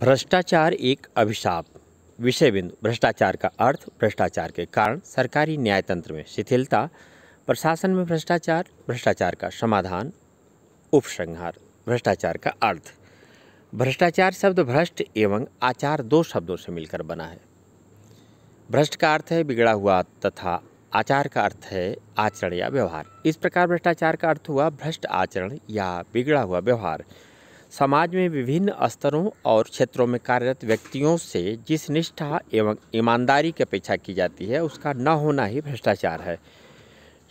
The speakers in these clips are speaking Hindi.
भ्रष्टाचार एक अभिशाप विषय बिंदु भ्रष्टाचार का अर्थ भ्रष्टाचार के कारण सरकारी न्याय तंत्र में शिथिलता प्रशासन में भ्रष्टाचार भ्रष्टाचार का समाधान उपसंहार भ्रष्टाचार का अर्थ भ्रष्टाचार शब्द भ्रष्ट एवं आचार दो शब्दों से मिलकर बना है भ्रष्ट का अर्थ है बिगड़ा हुआ तथा आचार का अर्थ है आचरण या व्यवहार इस प्रकार भ्रष्टाचार का अर्थ हुआ भ्रष्ट आचरण या बिगड़ा हुआ व्यवहार समाज में विभिन्न स्तरों और क्षेत्रों में कार्यरत व्यक्तियों से जिस निष्ठा एवं ईमानदारी की अपेक्षा की जाती है उसका न होना ही भ्रष्टाचार है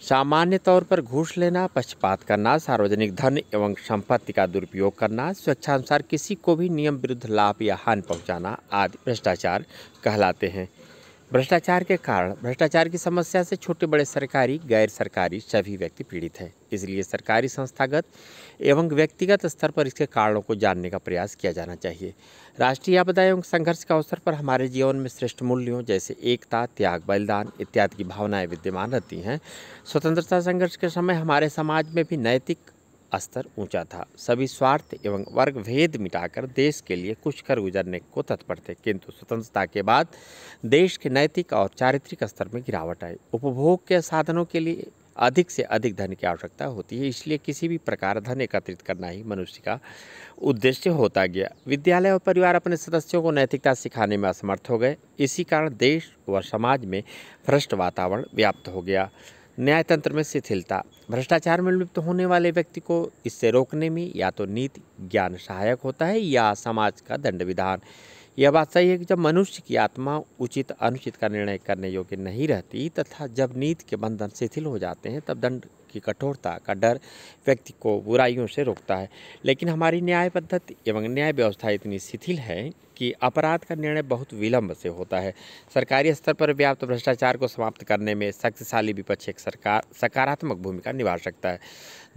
सामान्य तौर पर घूस लेना पक्षपात करना सार्वजनिक धन एवं संपत्ति का दुरुपयोग करना स्वेच्छानुसार किसी को भी नियम विरुद्ध लाभ या हानि पहुंचाना आदि भ्रष्टाचार कहलाते हैं भ्रष्टाचार के कारण भ्रष्टाचार की समस्या से छोटे बड़े सरकारी गैर सरकारी सभी व्यक्ति पीड़ित हैं इसलिए सरकारी संस्थागत एवं व्यक्तिगत स्तर पर इसके कारणों को जानने का प्रयास किया जाना चाहिए राष्ट्रीय आपदा एवं संघर्ष के अवसर पर हमारे जीवन में श्रेष्ठ मूल्यों जैसे एकता त्याग बलिदान इत्यादि की भावनाएं विद्यमान रहती हैं स्वतंत्रता संघर्ष के समय हमारे समाज में भी नैतिक स्तर ऊंचा था सभी स्वार्थ एवं वर्ग भेद मिटाकर देश के लिए कुछ कर गुजरने को तत्पर थे किंतु स्वतंत्रता के बाद देश के नैतिक और चारित्रिक स्तर में गिरावट आई उपभोग के साधनों के लिए अधिक से अधिक धन की आवश्यकता होती है इसलिए किसी भी प्रकार धन एकत्रित करना ही मनुष्य का उद्देश्य होता गया विद्यालय और परिवार अपने सदस्यों को नैतिकता सिखाने में असमर्थ हो गए इसी कारण देश व समाज में भ्रष्ट वातावरण व्याप्त हो गया न्यायतंत्र में शिथिलता भ्रष्टाचार में लिप्त होने वाले व्यक्ति को इससे रोकने में या तो नीति ज्ञान सहायक होता है या समाज का दंड विधान यह बात सही है कि जब मनुष्य की आत्मा उचित अनुचित का निर्णय करने योग्य नहीं रहती तथा जब नीति के बंधन शिथिल हो जाते हैं तब दंड की कठोरता का डर व्यक्ति को बुराइयों से रोकता है लेकिन हमारी न्याय पद्धति एवं न्याय व्यवस्था इतनी शिथिल है कि अपराध का निर्णय बहुत विलंब से होता है सरकारी स्तर पर व्याप्त भ्रष्टाचार को समाप्त करने में शक्तिशाली विपक्ष एक सरकार सकारात्मक भूमिका निभा सकता है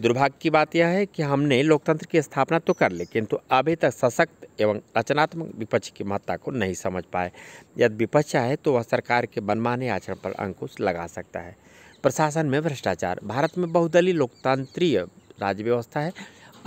दुर्भाग्य की बात यह है कि हमने लोकतंत्र की स्थापना तो कर ली किंतु अभी तक सशक्त एवं रचनात्मक विपक्ष की महत्ता को नहीं समझ पाए यदि विपक्ष है तो वह सरकार के मनमाने आचरण पर अंकुश लगा सकता है प्रशासन में भ्रष्टाचार भारत में बहुदलीय लोकतांत्रीय राज्य व्यवस्था है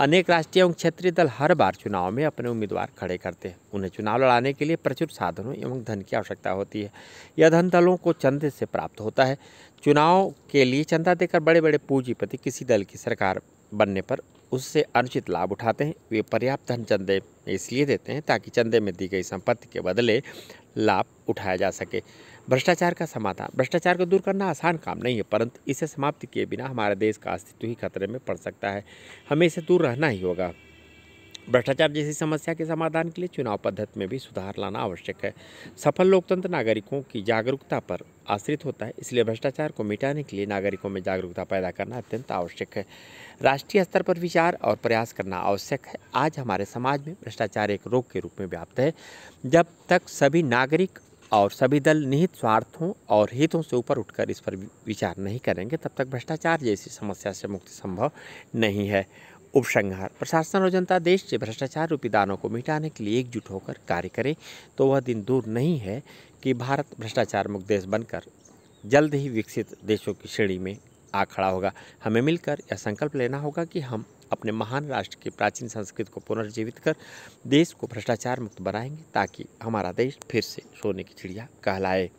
अनेक राष्ट्रीय एवं क्षेत्रीय दल हर बार चुनाव में अपने उम्मीदवार खड़े करते हैं उन्हें चुनाव लड़ाने के लिए प्रचुर साधनों एवं धन की आवश्यकता होती है यह धन दलों को चंदे से प्राप्त होता है चुनाव के लिए चंदा देकर बड़े बड़े पूंजीपति किसी दल की सरकार बनने पर उससे अनुचित लाभ उठाते हैं वे पर्याप्त धन चंदे इसलिए देते हैं ताकि चंदे में दी गई संपत्ति के बदले लाभ उठाया जा सके भ्रष्टाचार का समाधान भ्रष्टाचार को दूर करना आसान काम नहीं है परंतु इसे समाप्त किए बिना हमारे देश का अस्तित्व ही खतरे में पड़ सकता है हमें इसे दूर रहना ही होगा भ्रष्टाचार जैसी समस्या के समाधान के लिए चुनाव पद्धति में भी सुधार लाना आवश्यक है सफल लोकतंत्र नागरिकों की जागरूकता पर आश्रित होता है इसलिए भ्रष्टाचार को मिटाने के लिए नागरिकों में जागरूकता पैदा करना अत्यंत आवश्यक है राष्ट्रीय स्तर पर विचार और प्रयास करना आवश्यक है आज हमारे समाज में भ्रष्टाचार एक रोग के रूप में व्याप्त है जब तक सभी नागरिक और सभी दल निहित स्वार्थों और हितों से ऊपर उठकर इस पर विचार नहीं करेंगे तब तक भ्रष्टाचार जैसी समस्या से मुक्ति संभव नहीं है उपसंहार प्रशासन और जनता देश से भ्रष्टाचार रूपी दानों को मिटाने के लिए एकजुट होकर कार्य करे तो वह दिन दूर नहीं है कि भारत भ्रष्टाचार मुक्त देश बनकर जल्द ही विकसित देशों की श्रेणी में आ खड़ा होगा हमें मिलकर यह संकल्प लेना होगा कि हम अपने महान राष्ट्र की प्राचीन संस्कृति को पुनर्जीवित कर देश को भ्रष्टाचार मुक्त बनाएंगे ताकि हमारा देश फिर से सोने की चिड़िया कहलाए